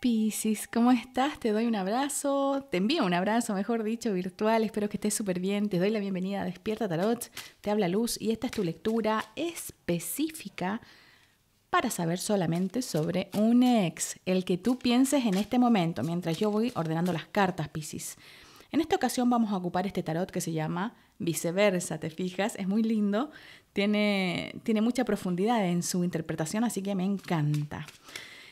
Piscis, ¿cómo estás? Te doy un abrazo, te envío un abrazo, mejor dicho, virtual. Espero que estés súper bien. Te doy la bienvenida a Despierta Tarot. Te habla Luz y esta es tu lectura específica para saber solamente sobre un ex, el que tú pienses en este momento, mientras yo voy ordenando las cartas, Piscis. En esta ocasión vamos a ocupar este tarot que se llama Viceversa, ¿te fijas? Es muy lindo, tiene, tiene mucha profundidad en su interpretación, así que me encanta.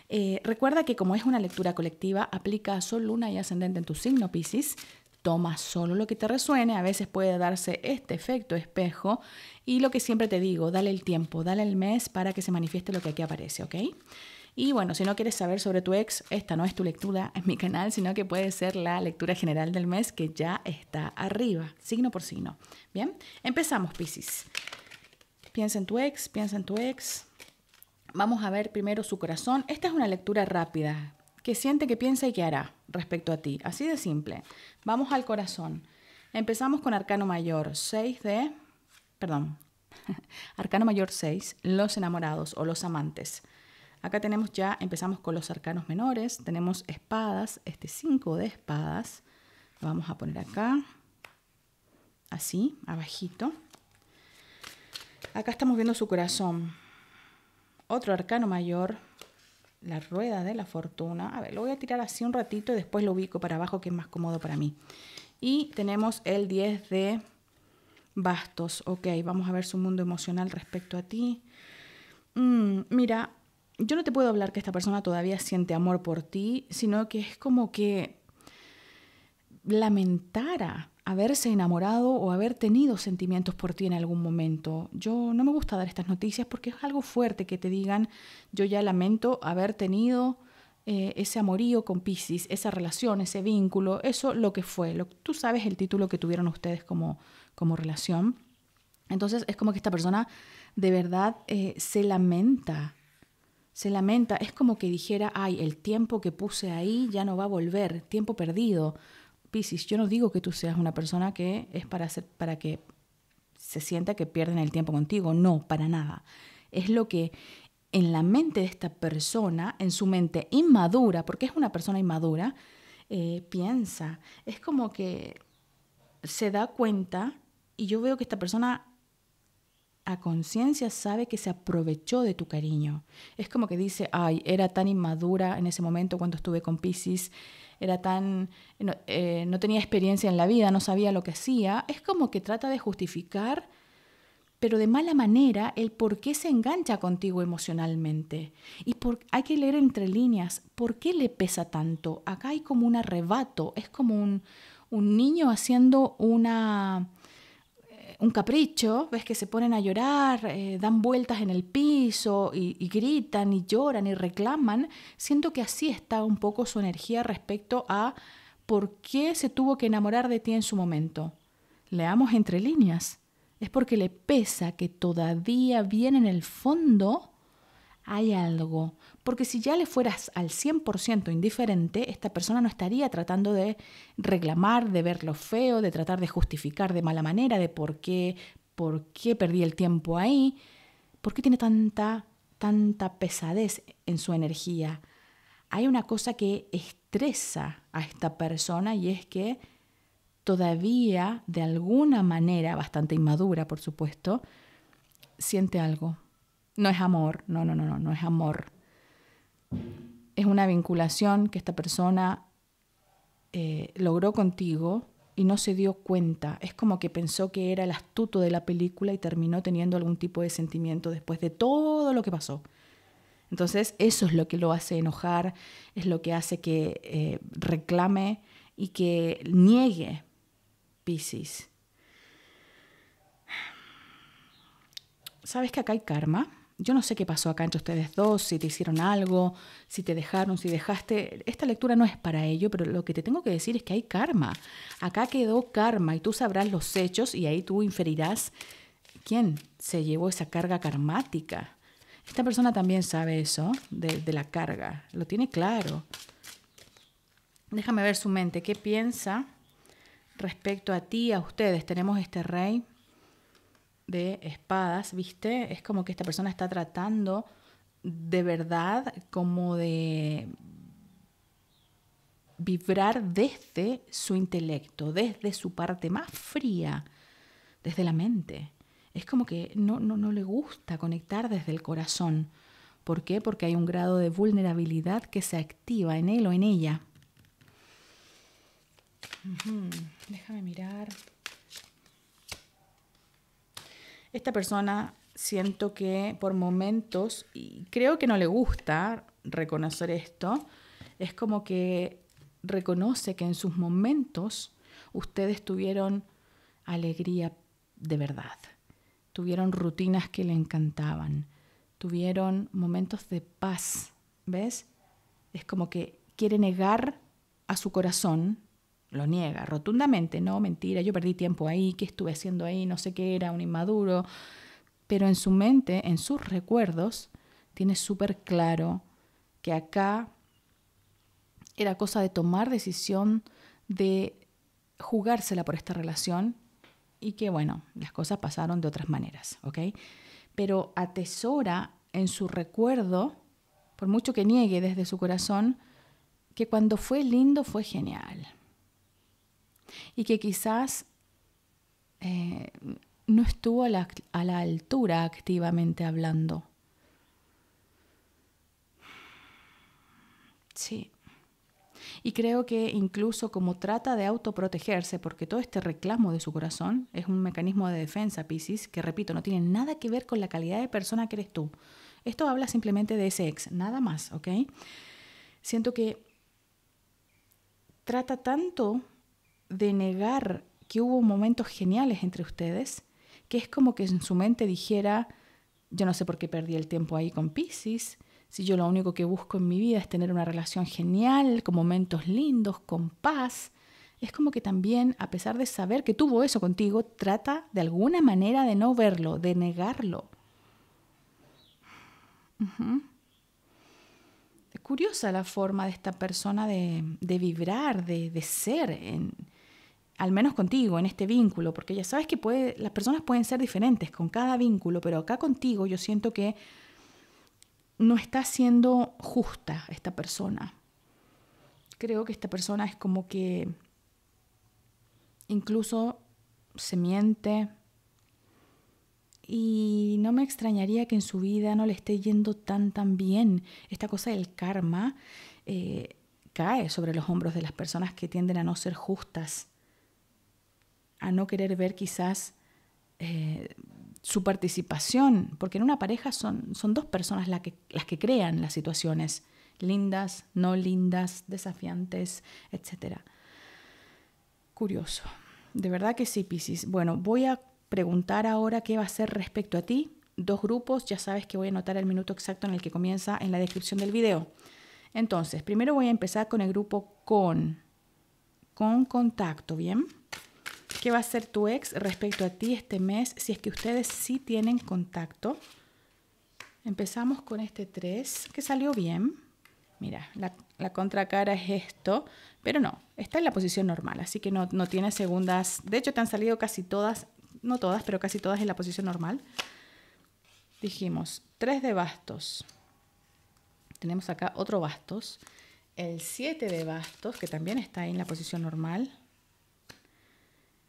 Eh, recuerda que como es una lectura colectiva, aplica solo Sol, Luna y Ascendente en tu signo Pisces. Toma solo lo que te resuene, a veces puede darse este efecto espejo y lo que siempre te digo, dale el tiempo, dale el mes para que se manifieste lo que aquí aparece, ¿ok? Y bueno, si no quieres saber sobre tu ex, esta no es tu lectura en mi canal, sino que puede ser la lectura general del mes que ya está arriba, signo por signo. Bien, empezamos, Piscis. Piensa en tu ex, piensa en tu ex. Vamos a ver primero su corazón. Esta es una lectura rápida. ¿Qué siente, qué piensa y qué hará respecto a ti? Así de simple. Vamos al corazón. Empezamos con Arcano Mayor 6 de... Perdón. Arcano Mayor 6, los enamorados o los amantes. Acá tenemos ya, empezamos con los arcanos menores. Tenemos espadas, este 5 de espadas. vamos a poner acá. Así, abajito. Acá estamos viendo su corazón otro arcano mayor, la rueda de la fortuna. A ver, lo voy a tirar así un ratito y después lo ubico para abajo que es más cómodo para mí. Y tenemos el 10 de bastos. Ok, vamos a ver su mundo emocional respecto a ti. Mm, mira, yo no te puedo hablar que esta persona todavía siente amor por ti, sino que es como que lamentara haberse enamorado o haber tenido sentimientos por ti en algún momento. Yo no me gusta dar estas noticias porque es algo fuerte que te digan, yo ya lamento haber tenido eh, ese amorío con Pisces, esa relación, ese vínculo, eso lo que fue. Lo, tú sabes el título que tuvieron ustedes como, como relación. Entonces es como que esta persona de verdad eh, se lamenta se lamenta, es como que dijera, ay, el tiempo que puse ahí ya no va a volver, tiempo perdido, yo no digo que tú seas una persona que es para, hacer, para que se sienta que pierden el tiempo contigo, no, para nada. Es lo que en la mente de esta persona, en su mente inmadura, porque es una persona inmadura, eh, piensa. Es como que se da cuenta y yo veo que esta persona a conciencia sabe que se aprovechó de tu cariño. Es como que dice, ay, era tan inmadura en ese momento cuando estuve con Pisces, era tan, eh, no, tenía experiencia en la vida, no sabía lo que hacía. Es como que trata de justificar, pero de mala manera, el por qué se engancha contigo emocionalmente. Y hay que leer entre líneas, ¿por qué le pesa tanto? Acá hay como un arrebato, es como un, un niño haciendo una un capricho, ves que se ponen a llorar, eh, dan vueltas en el piso y, gritan y lloran y reclaman, siento que así está un poco su energía respecto a por qué se tuvo que enamorar de ti en su momento. Leamos entre líneas. Es porque le pesa que todavía viene en el fondo hay algo. Porque si ya le fueras al 100% indiferente, esta persona no estaría tratando de reclamar, de verlo feo, de tratar de justificar de mala manera, de por qué, por qué perdí el tiempo ahí, por qué tiene tanta, tanta pesadez en su energía. Hay una cosa que estresa a esta persona y es que todavía, de alguna manera, bastante inmadura, por supuesto, siente algo no es amor, no, no, no, no, no es amor. Es una vinculación que esta persona eh, logró contigo y no se dio cuenta. Es como que pensó que era el astuto de la película y terminó teniendo algún tipo de sentimiento después de todo lo que pasó. Entonces eso es lo que lo hace enojar, es lo que hace que eh, reclame y que niegue Pisces. ¿Sabes que acá hay karma? yo no sé qué pasó acá entre ustedes dos, si te hicieron algo, si te dejaron, si dejaste. Esta lectura no es para ello, pero lo que te tengo que decir es que hay karma. Acá quedó karma y tú sabrás los hechos y ahí tú inferirás quién se llevó esa carga karmática. Esta persona también sabe eso de, la carga, lo tiene claro. Déjame ver su mente, ¿qué piensa respecto a ti, a ustedes? Tenemos este rey de espadas, ¿viste? Es como que esta persona está tratando de verdad como de vibrar desde su intelecto, desde su parte más fría, desde la mente. Es como que no, no, no, le gusta conectar desde el corazón. ¿Por qué? Porque hay un grado de vulnerabilidad que se activa en él o en ella. Déjame mirar esta persona siento que por momentos, y creo que no le gusta reconocer esto, es como que reconoce que en sus momentos ustedes tuvieron alegría de verdad, tuvieron rutinas que le encantaban, tuvieron momentos de paz, ¿ves? Es como que quiere negar a su corazón lo niega rotundamente, no, mentira, yo perdí tiempo ahí, qué estuve haciendo ahí, no sé qué era, un inmaduro, pero en su mente, en sus recuerdos, tiene súper claro que acá era cosa de tomar decisión, de jugársela por esta relación y que bueno, las cosas pasaron de otras maneras, ¿ok? Pero atesora en su recuerdo, por mucho que niegue desde su corazón, que cuando fue lindo fue genial y que quizás eh, no estuvo a la, altura activamente hablando. Sí. Y creo que incluso como trata de autoprotegerse, porque todo este reclamo de su corazón es un mecanismo de defensa, Piscis, que repito, no tiene nada que ver con la calidad de persona que eres tú. Esto habla simplemente de ese ex, nada más, ¿ok? Siento que trata tanto de negar que hubo momentos geniales entre ustedes, que es como que en su mente dijera, yo no sé por qué perdí el tiempo ahí con Pisces, si yo lo único que busco en mi vida es tener una relación genial, con momentos lindos, con paz, es como que también, a pesar de saber que tuvo eso contigo, trata de alguna manera de no verlo, de negarlo. Es curiosa la forma de esta persona de, de vibrar, de, de ser en, al menos contigo, en este vínculo, porque ya sabes que puede, las personas pueden ser diferentes con cada vínculo, pero acá contigo yo siento que no está siendo justa esta persona. Creo que esta persona es como que incluso se miente y no me extrañaría que en su vida no le esté yendo tan tan bien. Esta cosa del karma eh, cae sobre los hombros de las personas que tienden a no ser justas a no querer ver quizás eh, su participación, porque en una pareja son, son dos personas que, las que crean las situaciones, lindas, no lindas, desafiantes, etc. Curioso. De verdad que sí, Piscis. Bueno, voy a preguntar ahora qué va a ser respecto a ti. Dos grupos, ya sabes que voy a anotar el minuto exacto en el que comienza en la descripción del video. Entonces, primero voy a empezar con el grupo con, con contacto, ¿bien? qué va a ser tu ex respecto a ti este mes si es que ustedes sí tienen contacto. Empezamos con este 3, que salió bien. Mira, la, contracara es esto, pero no, está en la posición normal, así que no, no tiene segundas. De hecho, te han salido casi todas, no todas, pero casi todas en la posición normal. Dijimos, 3 de bastos. Tenemos acá otro bastos. El 7 de bastos, que también está en la posición normal.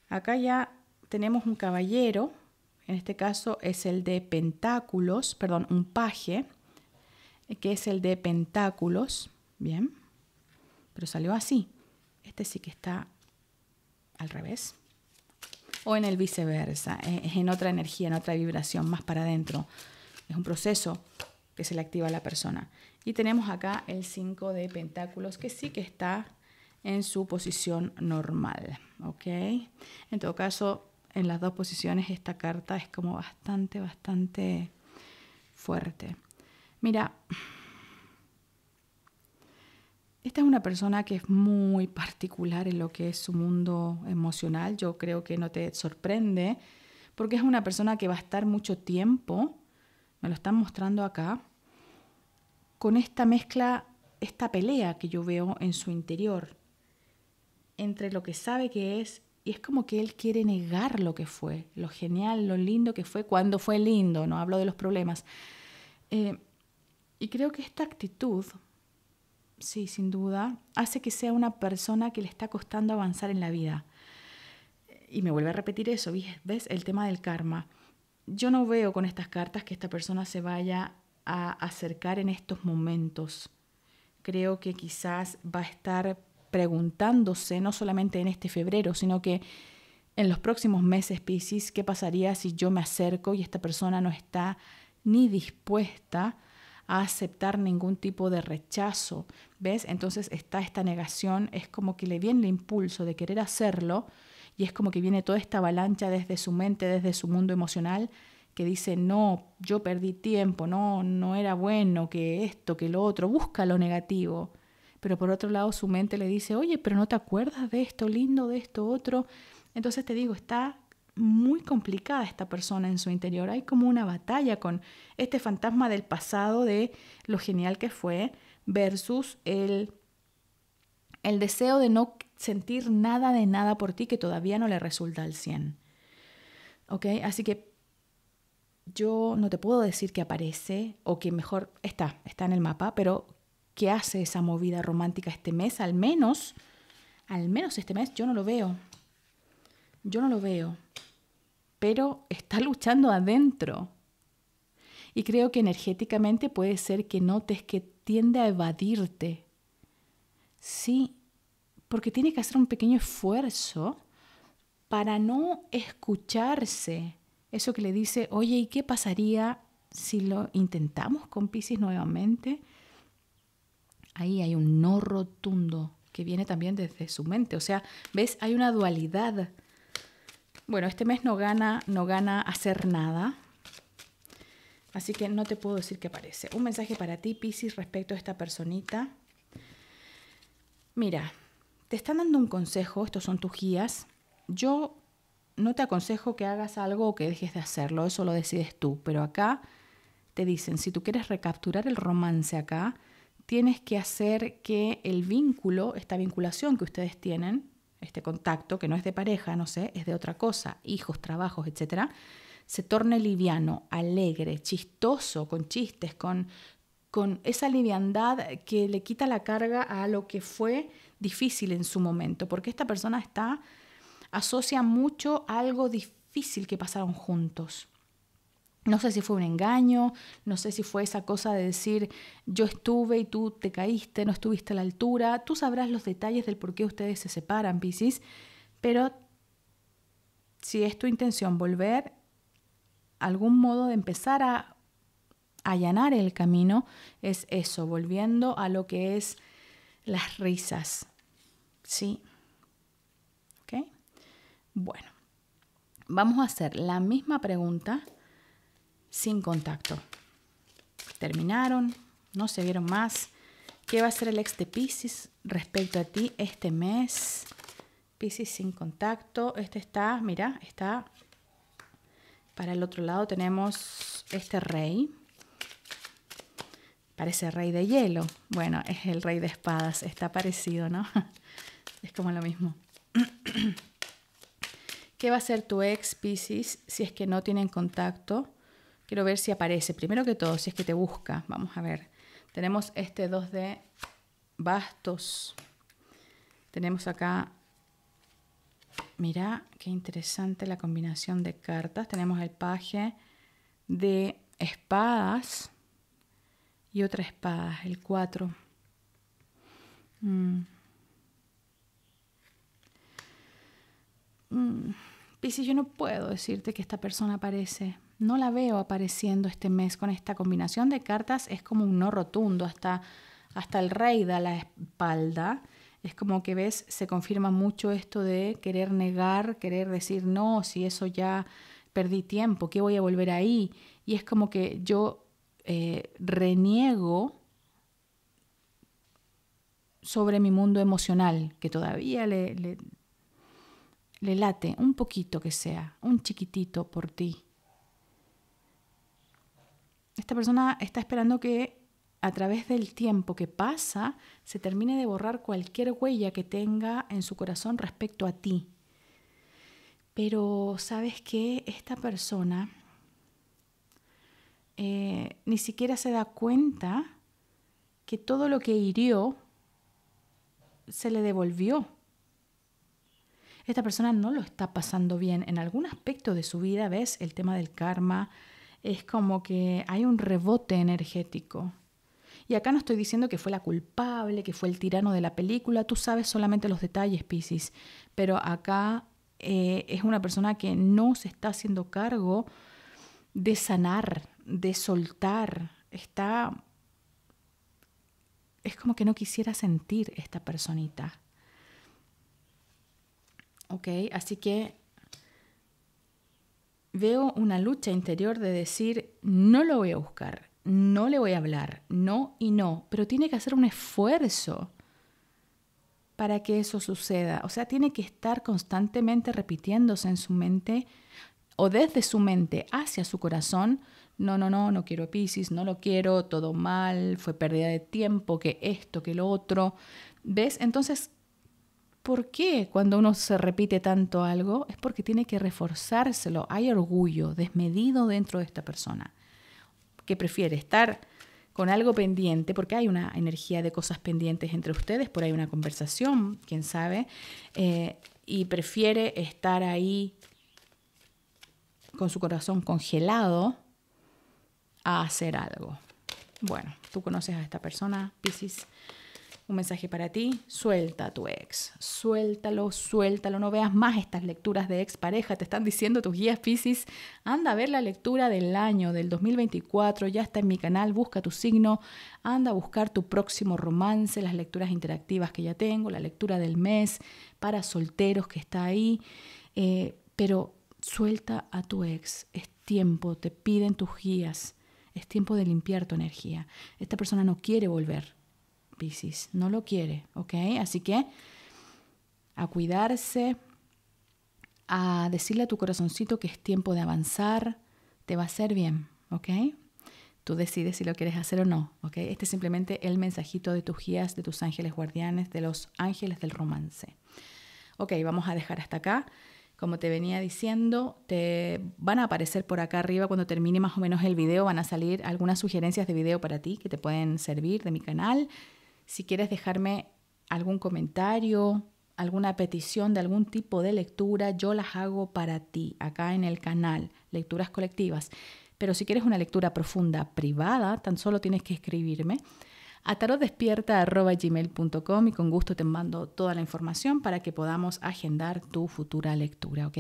Acá ya tenemos un caballero, en este caso es el de pentáculos, perdón, un paje, que es el de pentáculos, bien, pero salió así. Este sí que está al revés. O en el viceversa, eh, es en otra energía, en otra vibración, más para adentro. Es un proceso que se le activa a la persona. Y tenemos acá el 5 de pentáculos, que sí que está en su posición normal. ¿ok? En todo caso, en las dos posiciones esta carta es como bastante, bastante fuerte. Mira, esta es una persona que es muy particular en lo que es su mundo emocional. Yo creo que no te sorprende porque es una persona que va a estar mucho tiempo, me lo están mostrando acá, con esta mezcla, esta pelea que yo veo en su interior entre lo que sabe que es y es como que él quiere negar lo que fue, lo genial, lo lindo que fue, cuando fue lindo, no hablo de los problemas. Eh, y creo que esta actitud, sí, sin duda, hace que sea una persona que le está costando avanzar en la vida. Y me vuelve a repetir eso, ¿ves? El tema del karma. Yo no veo con estas cartas que esta persona se vaya a acercar en estos momentos. Creo que quizás va a estar preguntándose, no solamente en este febrero, sino que en los próximos meses, Piscis, ¿qué pasaría si yo me acerco y esta persona no está ni dispuesta a aceptar ningún tipo de rechazo? ¿Ves? Entonces está esta negación, es como que le viene el impulso de querer hacerlo y es como que viene toda esta avalancha desde su mente, desde su mundo emocional que dice, no, yo perdí tiempo, no, no era bueno, que esto, que lo otro, busca lo negativo pero por otro lado su mente le dice, oye, pero no te acuerdas de esto lindo, de esto otro. Entonces te digo, está muy complicada esta persona en su interior. Hay como una batalla con este fantasma del pasado, de lo genial que fue, versus el, el deseo de no sentir nada de nada por ti que todavía no le resulta al 100. ¿Ok? Así que yo no te puedo decir que aparece o que mejor está, está en el mapa, pero ¿Qué hace esa movida romántica este mes, al menos, al menos este mes yo no lo veo. Yo no lo veo. Pero está luchando adentro. Y creo que energéticamente puede ser que notes que tiende a evadirte. Sí, porque tiene que hacer un pequeño esfuerzo para no escucharse. Eso que le dice, oye, ¿y qué pasaría si lo intentamos con Pisces nuevamente? ahí hay un no rotundo que viene también desde su mente. O sea, ves, hay una dualidad. Bueno, este mes no gana, no gana hacer nada. Así que no te puedo decir qué aparece. Un mensaje para ti, Piscis, respecto a esta personita. Mira, te están dando un consejo, estos son tus guías. Yo no te aconsejo que hagas algo o que dejes de hacerlo, eso lo decides tú, pero acá te dicen, si tú quieres recapturar el romance acá, tienes que hacer que el vínculo, esta vinculación que ustedes tienen, este contacto, que no es de pareja, no sé, es de otra cosa, hijos, trabajos, etcétera, se torne liviano, alegre, chistoso, con chistes, con, con esa liviandad que le quita la carga a lo que fue difícil en su momento, porque esta persona está asocia mucho a algo difícil que pasaron juntos. No sé si fue un engaño, no sé si fue esa cosa de decir yo estuve y tú te caíste, no estuviste a la altura. Tú sabrás los detalles del por qué ustedes se separan, Piscis, pero si es tu intención volver, algún modo de empezar a allanar el camino es eso, volviendo a lo que es las risas. ¿Sí? ¿Ok? Bueno, vamos a hacer la misma pregunta sin contacto. Terminaron, no se vieron más. ¿Qué va a ser el ex de Pisces respecto a ti este mes? Pisces sin contacto. Este está, mira, está. Para el otro lado tenemos este rey. Parece rey de hielo. Bueno, es el rey de espadas. Está parecido, ¿no? Es como lo mismo. ¿Qué va a ser tu ex Pisces si es que no tienen contacto? Quiero ver si aparece. Primero que todo, si es que te busca. Vamos a ver. Tenemos este 2 de bastos. Tenemos acá... Mirá, qué interesante la combinación de cartas. Tenemos el paje de espadas y otra espada, el 4. Mm. mm. yo no puedo decirte que esta persona aparece no la veo apareciendo este mes con esta combinación de cartas. Es como un no rotundo, hasta, hasta el rey da la espalda. Es como que ves, se confirma mucho esto de querer negar, querer decir no, si eso ya perdí tiempo, que voy a volver ahí. Y es como que yo eh, reniego sobre mi mundo emocional, que todavía le, le late un poquito que sea, un chiquitito por ti esta persona está esperando que a través del tiempo que pasa se termine de borrar cualquier huella que tenga en su corazón respecto a ti. Pero sabes que esta persona eh, ni siquiera se da cuenta que todo lo que hirió se le devolvió. Esta persona no lo está pasando bien en algún aspecto de su vida, ¿ves? El tema del karma, es como que hay un rebote energético. Y acá no estoy diciendo que fue la culpable, que fue el tirano de la película, tú sabes solamente los detalles, Piscis, pero acá eh, es una persona que no se está haciendo cargo de sanar, de soltar, está... Es como que no quisiera sentir esta personita. ¿Ok? Así que veo una lucha interior de decir, no lo voy a buscar, no le voy a hablar, no y no, pero tiene que hacer un esfuerzo para que eso suceda. O sea, tiene que estar constantemente repitiéndose en su mente o desde su mente hacia su corazón, no, no, no, no quiero a Pisces, no lo quiero, todo mal, fue pérdida de tiempo, que esto, que lo otro. ¿Ves? Entonces, ¿Por qué cuando uno se repite tanto algo? Es porque tiene que reforzárselo. Hay orgullo desmedido dentro de esta persona que prefiere estar con algo pendiente, porque hay una energía de cosas pendientes entre ustedes, por ahí una conversación, quién sabe, eh, y prefiere estar ahí con su corazón congelado a hacer algo. Bueno, tú conoces a esta persona, Pisces. Un mensaje para ti, suelta a tu ex, suéltalo, suéltalo, no veas más estas lecturas de ex pareja, te están diciendo tus guías piscis, anda a ver la lectura del año, del 2024, ya está en mi canal, busca tu signo, anda a buscar tu próximo romance, las lecturas interactivas que ya tengo, la lectura del mes para solteros que está ahí, eh, pero suelta a tu ex, es tiempo, te piden tus guías, es tiempo de limpiar tu energía, esta persona no quiere volver Piscis, no lo quiere, ¿ok? Así que a cuidarse, a decirle a tu corazoncito que es tiempo de avanzar, te va a hacer bien, ¿ok? Tú decides si lo quieres hacer o no, ¿ok? Este es simplemente el mensajito de tus guías, de tus ángeles guardianes, de los ángeles del romance. Ok, vamos a dejar hasta acá. Como te venía diciendo, te van a aparecer por acá arriba cuando termine más o menos el video, van a salir algunas sugerencias de video para ti que te pueden servir de mi canal. Si quieres dejarme algún comentario, alguna petición de algún tipo de lectura, yo las hago para ti acá en el canal, Lecturas Colectivas. Pero si quieres una lectura profunda privada, tan solo tienes que escribirme a tarotdespierta.gmail.com y con gusto te mando toda la información para que podamos agendar tu futura lectura, ¿ok?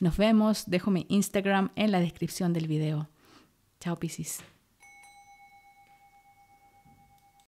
Nos vemos, dejo mi Instagram en la descripción del video. Chao, Piscis.